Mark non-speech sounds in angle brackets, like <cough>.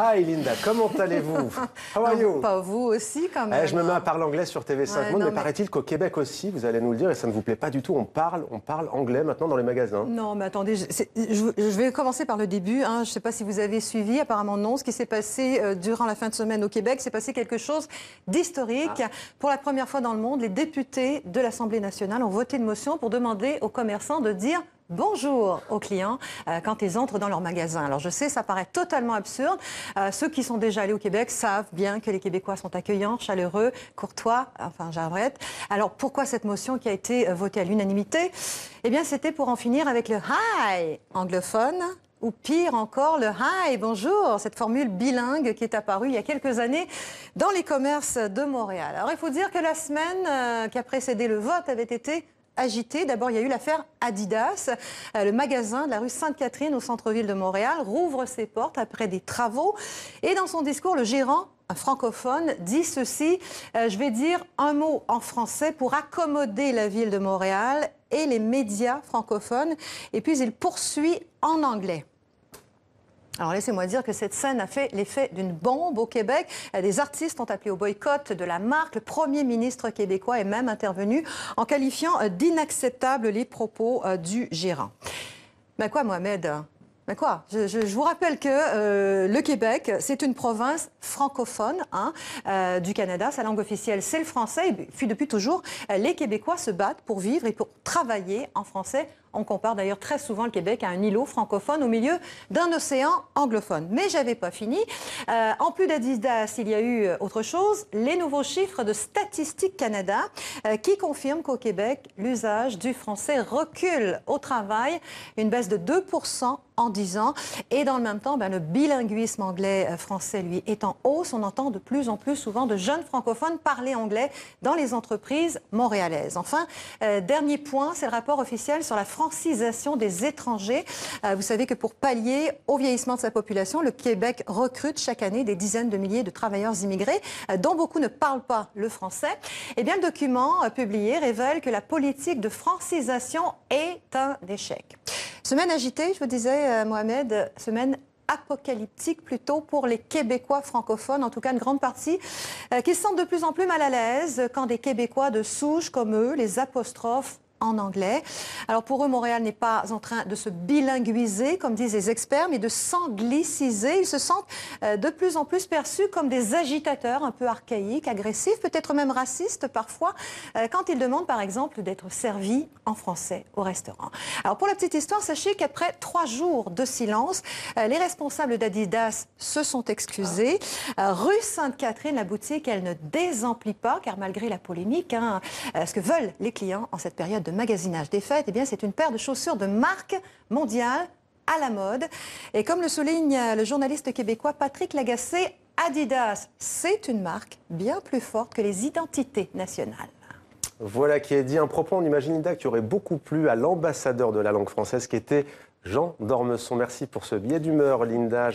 Hi ah, Linda, comment allez-vous <laughs> How are you Pas vous aussi quand même. Eh, je me mets à parler anglais sur TV5 Monde, mais, paraît-il qu'au Québec aussi, vous allez nous le dire, et ça ne vous plaît pas du tout, on parle, on parle anglais maintenant dans les magasins. Non, mais attendez, je, vais commencer par le début. Hein. Je ne sais pas si vous avez suivi, apparemment non, ce qui s'est passé euh, durant la fin de semaine au Québec, c'est passé quelque chose d'historique. Ah. Pour la première fois dans le monde, les députés de l'Assemblée nationale ont voté une motion pour demander aux commerçants de dire bonjour aux clients euh, quand ils entrent dans leur magasin. Alors je sais, ça paraît totalement absurde. Euh, ceux qui sont déjà allés au Québec savent bien que les Québécois sont accueillants, chaleureux, courtois, enfin j'arrête. Alors pourquoi cette motion qui a été euh, votée à l'unanimité Eh bien c'était pour en finir avec le hi anglophone ou pire encore, le hi, bonjour, cette formule bilingue qui est apparue il y a quelques années dans les commerces de Montréal. Alors il faut dire que la semaine qui a précédé le vote avait été D'abord, il y a eu l'affaire Adidas. Euh, le magasin de la rue Sainte-Catherine au centre-ville de Montréal rouvre ses portes après des travaux. Et dans son discours, le gérant francophone, dit ceci, euh, je vais dire un mot en français pour accommoder la ville de Montréal et les médias francophones, et puis il poursuit en anglais. Alors laissez-moi dire que cette scène a fait l'effet d'une bombe au Québec. Des artistes ont appelé au boycott de la marque. Le Premier ministre québécois est même intervenu en qualifiant euh, d'inacceptable les propos euh, du gérant. Mais quoi, Mohamed mais quoi je, vous rappelle que euh, le Québec, c'est une province francophone hein, du Canada. Sa langue officielle, c'est le français. Et puis depuis toujours, les Québécois se battent pour vivre et pour travailler en français on compare d'ailleurs très souvent le Québec à un îlot francophone au milieu d'un océan anglophone. Mais j'avais pas fini. Euh, en plus d'Adidas, il y a eu euh, autre chose, les nouveaux chiffres de Statistique Canada euh, qui confirment qu'au Québec, l'usage du français recule au travail, une baisse de 2 en 10 ans. Et dans le même temps, ben, le bilinguisme anglais-français, lui, est en hausse. On entend de plus en plus souvent de jeunes francophones parler anglais dans les entreprises montréalaises. Enfin, dernier point, c'est le rapport officiel sur la France francisation des étrangers. Euh, vous savez que pour pallier au vieillissement de sa population, le Québec recrute chaque année des dizaines de milliers de travailleurs immigrés, euh, dont beaucoup ne parlent pas le français. Eh bien, le document euh, publié révèle que la politique de francisation est un échec. Semaine agitée, je vous disais, Mohamed, semaine apocalyptique plutôt pour les Québécois francophones, en tout cas une grande partie, qui se sentent de plus en plus mal à l'aise quand des Québécois de souche comme eux les apostrophes en anglais. Alors pour eux, Montréal n'est pas en train de se bilinguiser, comme disent les experts, mais de s'angliciser. Ils se sentent euh, de plus en plus perçus comme des agitateurs un peu archaïques, agressifs, peut-être même racistes parfois, euh, quand ils demandent par exemple d'être servis en français au restaurant. Alors pour la petite histoire, sachez qu'après trois jours de silence, euh, les responsables d'Adidas se sont excusés. Rue Sainte-Catherine, la boutique, elle ne désemplit pas, car malgré la polémique, hein, ce que veulent les clients en cette période de magasinage des fêtes, eh bien c'est une paire de chaussures de marque mondiale à la mode. Et comme le souligne le journaliste québécois Patrick Lagacé, Adidas, c'est une marque bien plus forte que les identités nationales. Voilà qui est dit. Un propos, on imagine, Linda, qui aurait beaucoup plu à l'ambassadeur de la langue française, qui était Jean Dormeson. Merci pour ce billet d'humeur, Linda.